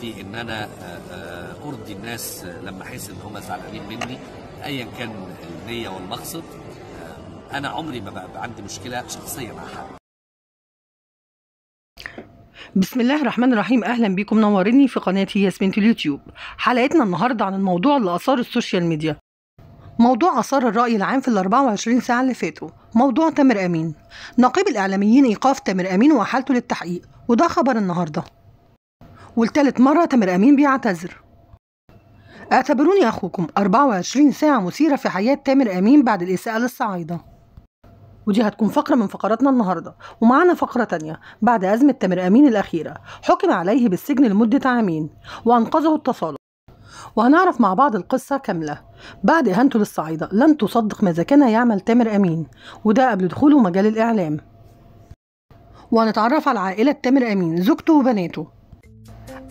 في ان انا آه، آه، ارضي الناس آه، لما احس ان هم زعلانين مني ايا كان النيه والمقصد انا عمري ما بقى عندي مشكله شخصيه مع حد بسم الله الرحمن الرحيم اهلا بيكم نورني في قناتي ياسمين اليوتيوب حلقتنا النهارده عن الموضوع اللي اثار السوشيال ميديا موضوع اثار الراي العام في ال 24 ساعه اللي فاتوا موضوع تامر امين نقيب الاعلاميين ايقاف تامر امين وحالته للتحقيق وده خبر النهارده ولتالت مرة تامر أمين بيعتذر اعتبروني أخوكم 24 ساعة مثيرة في حياة تامر أمين بعد الإساءة للصعايدة ودي هتكون فقرة من فقراتنا النهاردة ومعانا فقرة تانية بعد أزمة تامر أمين الأخيرة حكم عليه بالسجن لمدة عامين وأنقذه التصالح وهنعرف مع بعض القصة كاملة بعد إهانته للصعيدة لن تصدق ماذا كان يعمل تامر أمين وده قبل دخوله مجال الإعلام وهنتعرف على عائلة تامر أمين زوجته وبناته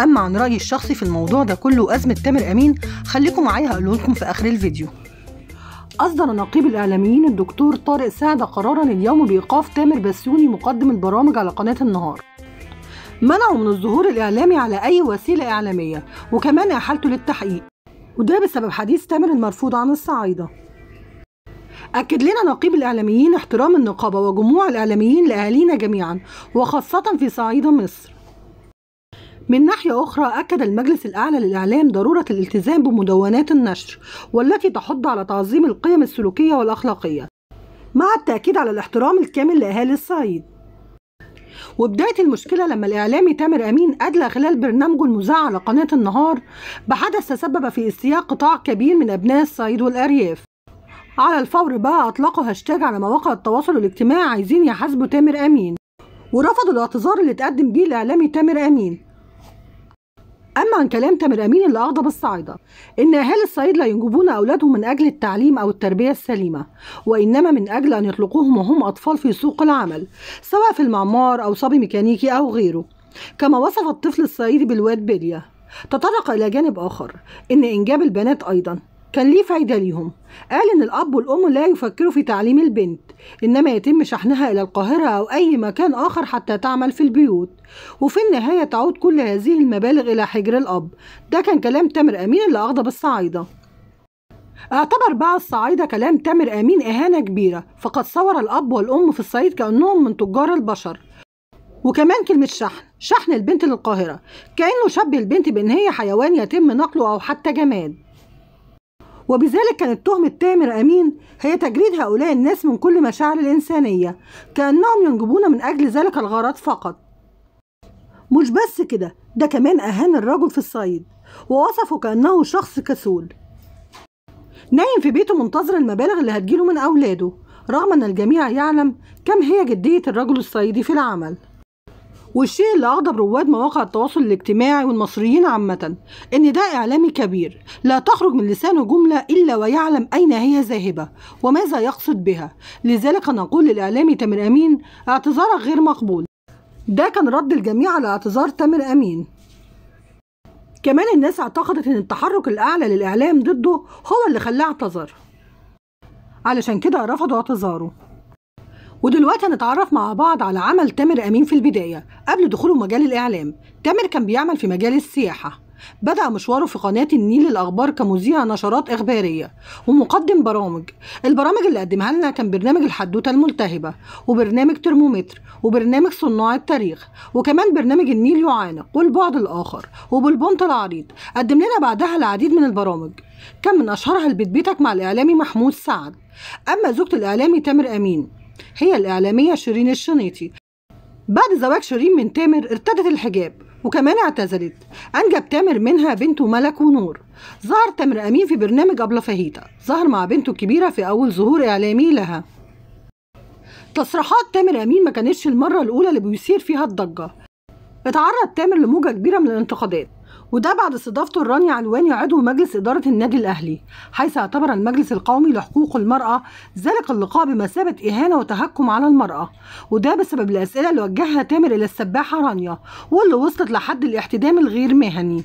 اما عن رايي الشخصي في الموضوع ده كله ازمه تامر امين خليكم معايا هقوله لكم في اخر الفيديو أصدر نقيب الإعلاميين الدكتور طارق سعد قرارا اليوم بإيقاف تامر بسيوني مقدم البرامج على قناة النهار منعه من الظهور الإعلامي على أي وسيلة إعلامية وكمان إحالته للتحقيق وده بسبب حديث تامر المرفوض عن الصعايدة أكد لنا نقيب الإعلاميين احترام النقابة وجموع الإعلاميين لأهالينا جميعا وخاصة في صعيد مصر من ناحية أخرى أكد المجلس الأعلى للإعلام ضرورة الالتزام بمدونات النشر والتي تحض على تعظيم القيم السلوكية والأخلاقية مع التأكيد على الاحترام الكامل لأهالي الصعيد وبداية المشكلة لما الإعلامي تامر أمين أدلى خلال برنامجه المذاع على قناة النهار بحدث تسبب في استياء قطاع كبير من أبناء الصعيد والأرياف على الفور بقى أطلقوا هاشتاج على مواقع التواصل الاجتماعي عايزين يحاسبوا تامر أمين ورفضوا الاعتذار اللي اتقدم بيه الإعلامي تامر أمين أما عن كلام تامر أمين اللي أغضب الصعيدة إن أهالي الصعيد لا ينجبون أولادهم من أجل التعليم أو التربية السليمة وإنما من أجل أن يطلقوهم وهم أطفال في سوق العمل سواء في المعمار أو صبي ميكانيكي أو غيره كما وصف الطفل الصعيدي بالواد بلية تطرق إلى جانب آخر إن إنجاب البنات أيضا كان ليه فايدة ليهم قال إن الأب والأم لا يفكروا في تعليم البنت إنما يتم شحنها إلى القاهرة أو أي مكان آخر حتى تعمل في البيوت وفي النهاية تعود كل هذه المبالغ إلى حجر الأب ده كان كلام تامر أمين اللي أغضب الصعايدة اعتبر بقى الصعايدة كلام تامر أمين إهانة كبيرة فقد صور الأب والأم في الصعيد كأنهم من تجار البشر وكمان كلمة شحن شحن البنت للقاهرة كأنه شبه البنت بأن هي حيوان يتم نقله أو حتى جماد وبذلك كانت تهمة تامر أمين هي تجريد هؤلاء الناس من كل مشاعر الإنسانية كأنهم ينجبون من أجل ذلك الغرض فقط مش بس كده ده كمان أهان الرجل في الصيد ووصفه كأنه شخص كسول نايم في بيته منتظر المبالغ اللي هتجيله من أولاده رغم أن الجميع يعلم كم هي جدية الرجل الصيدي في العمل والشيء اللي أغضب رواد مواقع التواصل الاجتماعي والمصريين عامة إن ده إعلامي كبير لا تخرج من لسانه جملة إلا ويعلم أين هي ذاهبة وماذا يقصد بها لذلك نقول للإعلامي تامر أمين اعتذارك غير مقبول ده كان رد الجميع على اعتذار تامر أمين كمان الناس اعتقدت ان التحرك الاعلى للاعلام ضده هو اللي خلاه اعتذر علشان كده رفضوا اعتذاره ودلوقتي هنتعرف مع بعض على عمل تامر أمين في البداية قبل دخوله مجال الإعلام تامر كان بيعمل في مجال السياحة بدأ مشواره في قناة النيل الأخبار كمذيع نشرات إخبارية ومقدم برامج البرامج اللي قدمها لنا كان برنامج الحدوتة الملتهبة وبرنامج ترمومتر وبرنامج صناع التاريخ وكمان برنامج النيل يعانق والبعد الآخر وبالبنط العريض قدم لنا بعدها العديد من البرامج كان من أشهرها البيت بيتك مع الإعلامي محمود سعد أما زوجة الإعلامي تامر أمين هي الإعلامية شيرين الشنيطي بعد زواج شيرين من تامر ارتدت الحجاب وكمان اعتزلت أنجب تامر منها بنته ملك ونور ظهر تامر أمين في برنامج أبلة فهيتة ظهر مع بنته الكبيرة في أول ظهور إعلامي لها تصريحات تامر أمين ما كانتش المرة الأولى اللي بيثير فيها الضجة اتعرض تامر لموجة كبيرة من الانتقادات وده بعد استضافته الراني علواني عضو مجلس إدارة النادي الأهلي حيث اعتبر المجلس القومي لحقوق المرأة ذلك اللقاء بمثابة إهانة وتهكم على المرأة وده بسبب الأسئلة اللي وجهها تامر إلى السباحة رانيا واللي وصلت لحد الاحتدام الغير مهني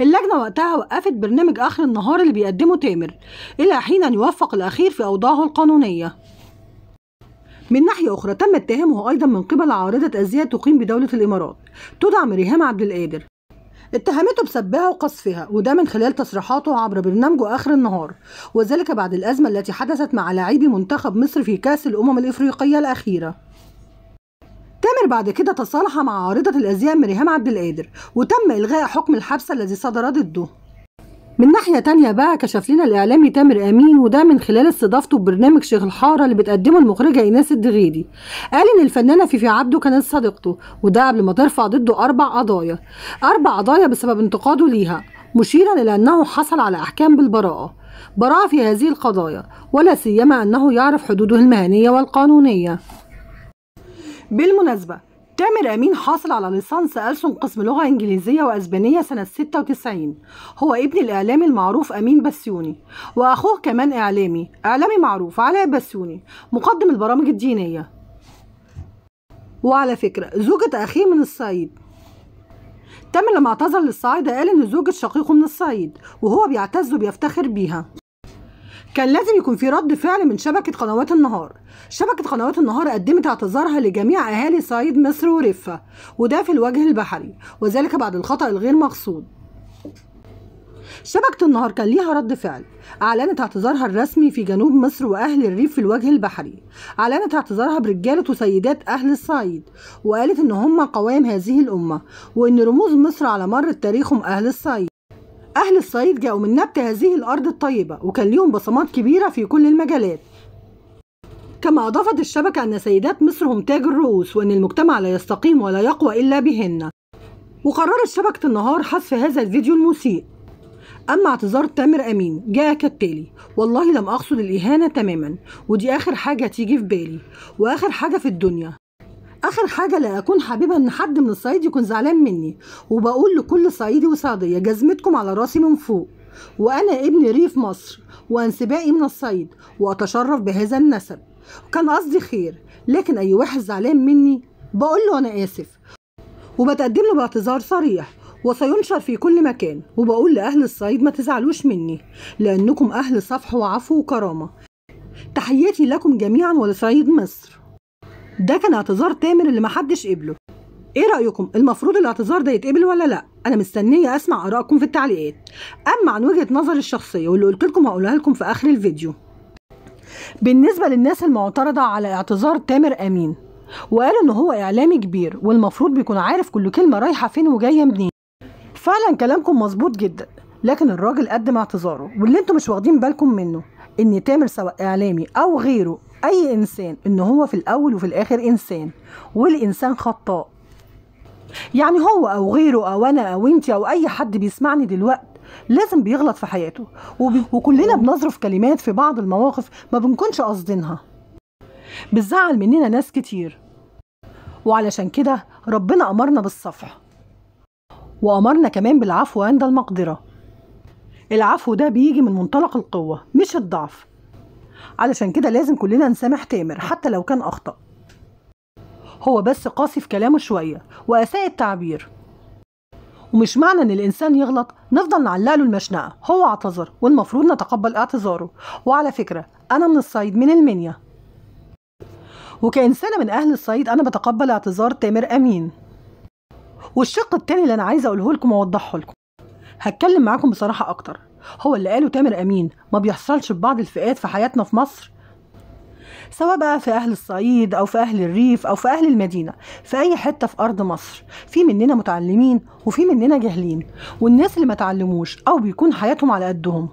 اللجنة وقتها وقفت برنامج آخر النهار اللي بيقدمه تامر إلى حين أن يوفق الأخير في أوضاعه القانونية من ناحية أخرى تم اتهامه أيضا من قبل عارضة أزياء تقيم بدولة الإمارات تدعم ريهام عبد القادر اتهمته بسبها وقصفها وده من خلال تصريحاته عبر برنامجه آخر النهار وذلك بعد الأزمة التي حدثت مع لاعبي منتخب مصر في كأس الأمم الإفريقية الأخيرة تامر بعد كده تصالح مع عارضة الأزياء مريهام عبد القادر وتم إلغاء حكم الحبس الذي صدر ضده من ناحية تانية بقى كشف لنا الإعلامي تامر أمين وده من خلال استضافته ببرنامج شيخ الحارة اللي بتقدمه المخرجة إيناس الدغيدي قال إن الفنانة فيفي عبده كانت صديقته وده قبل ما ترفع ضده أربع قضايا أربع قضايا بسبب انتقاده ليها مشيرا إلى أنه حصل على أحكام بالبراءة براءة في هذه القضايا ولا سيما أنه يعرف حدوده المهنية والقانونية بالمناسبة تامر أمين حاصل على ليسانس ألسن قسم لغة إنجليزية وأسبانية سنة 96 هو ابن الإعلامي المعروف أمين بسيوني وأخوه كمان إعلامي إعلامي معروف علاء بسيوني مقدم البرامج الدينية وعلى فكرة زوجة أخيه من الصعيد تامر لما اعتذر للصعيد قال إن زوجة شقيقه من الصعيد وهو بيعتز وبيفتخر بيها كان لازم يكون في رد فعل من شبكة قنوات النهار شبكة قنوات النهار قدمت اعتذارها لجميع أهالي صعيد مصر ورفة وده في الوجه البحري وذلك بعد الخطأ الغير مقصود شبكة النهار كان ليها رد فعل أعلنت اعتذارها الرسمي في جنوب مصر وأهل الريف في الوجه البحري أعلنت اعتذارها برجالة وسيدات أهل الصعيد وقالت إن هم قوام هذه الأمة وإن رموز مصر على مر التاريخ هم أهل الصعيد أهل الصعيد جاءوا من نبت هذه الأرض الطيبة وكان ليهم بصمات كبيرة في كل المجالات كما أضافت الشبكة أن سيدات مصر هم تاج الرؤوس وأن المجتمع لا يستقيم ولا يقوى إلا بهن وقررت شبكة النهار حذف هذا الفيديو المسيء أما اعتذار تامر أمين جاء كالتالي والله لم أقصد الإهانة تماما ودي آخر حاجة تيجي في بالي وآخر حاجة في الدنيا اخر حاجه لا اكون حبيبه ان حد من الصعيد يكون زعلان مني وبقول لكل صعيدي وصعيديه جزمتكم على راسي من فوق وانا ابن ريف مصر وانسبائي من الصعيد واتشرف بهذا النسب كان قصدي خير لكن اي واحد زعلان مني بقول له انا اسف وبتقدم له باعتذار صريح وسينشر في كل مكان وبقول لأهل الصعيد ما تزعلوش مني لأنكم أهل صفح وعفو وكرامة تحياتي لكم جميعا ولصعيد مصر ده كان اعتذار تامر اللي محدش قبله ايه رايكم المفروض الاعتذار ده يتقبل ولا لا انا مستنيه اسمع ارائكم في التعليقات اما عن وجهه نظري الشخصيه واللي قلت لكم هقولها لكم في اخر الفيديو بالنسبه للناس المعترضه على اعتذار تامر امين وقال ان هو اعلامي كبير والمفروض بيكون عارف كل كلمه رايحه فين وجايه منين فعلا كلامكم مظبوط جدا لكن الراجل قدم اعتذاره واللي انتم مش واخدين بالكم منه ان تامر سواء اعلامي او غيره اي انسان ان هو في الاول وفي الاخر انسان والانسان خطاء يعني هو او غيره او انا او انت او اي حد بيسمعني دلوقتي لازم بيغلط في حياته وكلنا بنظرف كلمات في بعض المواقف ما بنكونش قاصدينها بتزعل مننا ناس كتير وعلشان كده ربنا امرنا بالصفح وامرنا كمان بالعفو عند المقدره العفو ده بيجي من منطلق القوة مش الضعف علشان كده لازم كلنا نسامح تامر حتى لو كان أخطأ هو بس قاسي في كلامه شوية وأساء التعبير ومش معنى ان الانسان يغلط نفضل نعلق له المشنقه هو اعتذر والمفروض نتقبل اعتذاره وعلى فكره انا من الصعيد من المنيا وكانسانه من اهل الصعيد انا بتقبل اعتذار تامر امين والشق التاني اللي انا عايزه اقوله لكم واوضحه لكم هتكلم معاكم بصراحة أكتر هو اللي قاله تامر أمين ما بيحصلش في بعض الفئات في حياتنا في مصر سواء بقى في أهل الصعيد أو في أهل الريف أو في أهل المدينة في أي حتة في أرض مصر في مننا متعلمين وفي مننا جاهلين والناس اللي ما تعلموش أو بيكون حياتهم على قدهم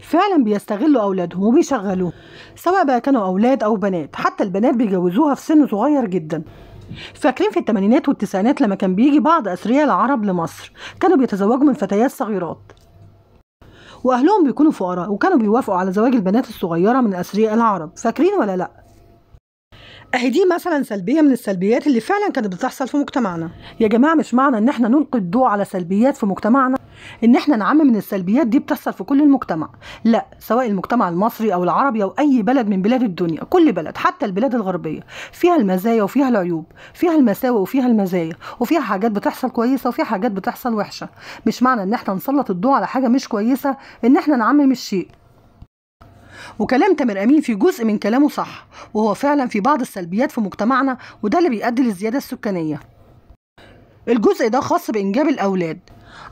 فعلا بيستغلوا اولادهم وبيشغلوهم سواء بقى كانوا اولاد او بنات حتى البنات بيجوزوها في سن صغير جدا فاكرين في الثمانينات والتسعينات لما كان بيجي بعض أثرياء العرب لمصر كانوا بيتزوجوا من فتيات صغيرات وأهلهم بيكونوا فقراء وكانوا بيوافقوا على زواج البنات الصغيرة من أثرياء العرب فاكرين ولا لأ؟ اهي دي مثلا سلبيه من السلبيات اللي فعلا كانت بتحصل في مجتمعنا يا جماعه مش معنى ان احنا نلقي الضوء على سلبيات في مجتمعنا ان احنا نعمم ان السلبيات دي بتحصل في كل المجتمع لا سواء المجتمع المصري او العربي او اي بلد من بلاد الدنيا كل بلد حتى البلاد الغربيه فيها المزايا وفيها العيوب فيها المساوئ وفيها المزايا وفيها حاجات بتحصل كويسه وفيها حاجات بتحصل وحشه مش معنى ان احنا نسلط الضوء على حاجه مش كويسه ان احنا نعمم الشيء وكلام تامر امين في جزء من كلامه صح وهو فعلا في بعض السلبيات في مجتمعنا وده اللي بيؤدي للزياده السكانيه الجزء ده خاص بانجاب الاولاد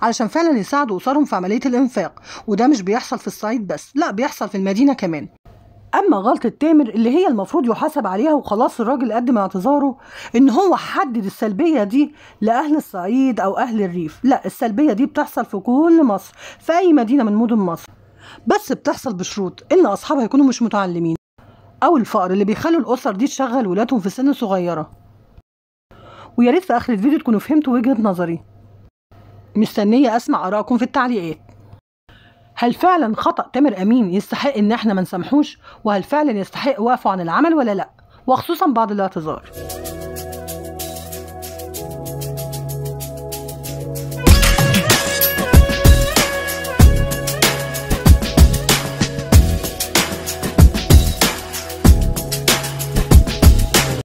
علشان فعلا يساعدوا اسرهم في عمليه الانفاق وده مش بيحصل في الصعيد بس لا بيحصل في المدينه كمان اما غلطه تامر اللي هي المفروض يحاسب عليها وخلاص الراجل قدم اعتذاره ان هو حدد السلبيه دي لاهل الصعيد او اهل الريف لا السلبيه دي بتحصل في كل مصر في اي مدينه من مدن مصر بس بتحصل بشروط ان اصحابها يكونوا مش متعلمين او الفقر اللي بيخلوا الاسر دي تشغل ولادهم في سن صغيره ويا ريت في اخر الفيديو تكونوا فهمتوا وجهه نظري مستنيه اسمع ارائكم في التعليقات هل فعلا خطا تامر امين يستحق ان احنا ما نسامحوش وهل فعلا يستحق وقفه عن العمل ولا لا وخصوصا بعد الاعتذار